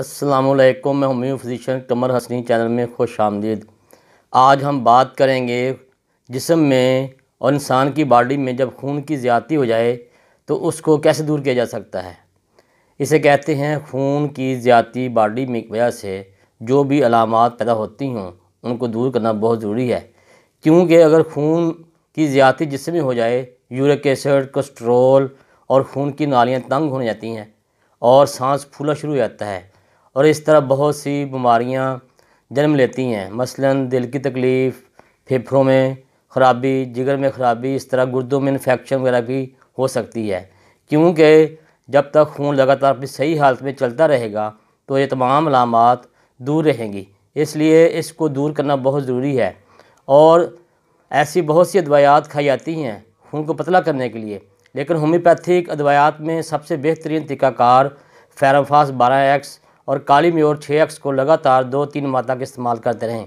असलकुम मैं homeo physician Qamar Hasni channel में खुश आमदीद आज हम बात करेंगे जिसम में और इंसान की बॉडी में जब खून की ज़्यादती हो जाए तो उसको कैसे दूर किया जा सकता है इसे कहते हैं खून की ज़्यादती बॉडी में वजह से जो भी अलामत पैदा होती हों उनको दूर करना बहुत ज़रूरी है क्योंकि अगर खून की ज़्यादती जिसम में हो जाए यूरिक एसिड कोस्ट्रोल और खून की नालियाँ तंग होने जाती हैं और सांस फूला शुरू हो जाता है और इस तरह बहुत सी बीमारियाँ जन्म लेती हैं मसलन दिल की तकलीफ़ फेफड़ों में ख़राबी जिगर में ख़राबी इस तरह गुर्दों में इन्फेक्शन वगैरह भी हो सकती है क्योंकि जब तक खून लगातार अपनी सही हालत में चलता रहेगा तो ये तमाम अलामत दूर रहेंगी इसलिए इसको दूर करना बहुत ज़रूरी है और ऐसी बहुत सी अदवायात खाई जाती हैं खून को पतला करने के लिए लेकिन होम्योपैथिक अदवायात में सबसे बेहतरीन तरीक़ाकार फ़ैरोफास बारह एक्स और काली म्योर छः अक्स को लगातार दो तीन माह तक इस्तेमाल करते रहें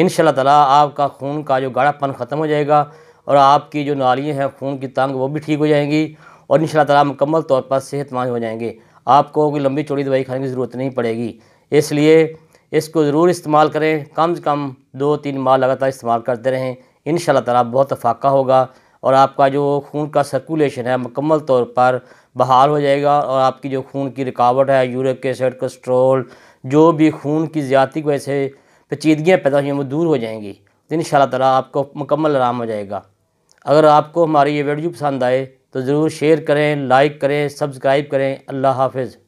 इन तला आपका खून का जो गाढ़ापन ख़त्म हो जाएगा और आपकी जो नालियाँ हैं खून की तंग वो भी ठीक हो जाएंगी और इन ताला मुकम्मल तौर पर सेहतमंद हो जाएंगे आपको कोई लंबी चौड़ी दवाई खाने की ज़रूरत नहीं पड़ेगी इसलिए इसको ज़रूर इस्तेमाल करें कम से कम दो तीन माह लगातार इस्तेमाल करते रहें इन तला बहुत अफाका होगा और आपका जो खून का सर्कुलेशन है मुकम्मल तौर पर बहाल हो जाएगा और आपकी जो खून की रुकावट है यूरिक एसिड कोलेस्ट्रोल जो भी खून की ज़्यादा की वजह से पेचीदगियाँ पैदा हुई हैं वो दूर हो जाएंगी तो इन तला आपको मुकम्मल आराम हो जाएगा अगर आपको हमारी ये वीडियो पसंद आए तो ज़रूर शेयर करें लाइक करें सब्सक्राइब करें अल्लाह हाफिज़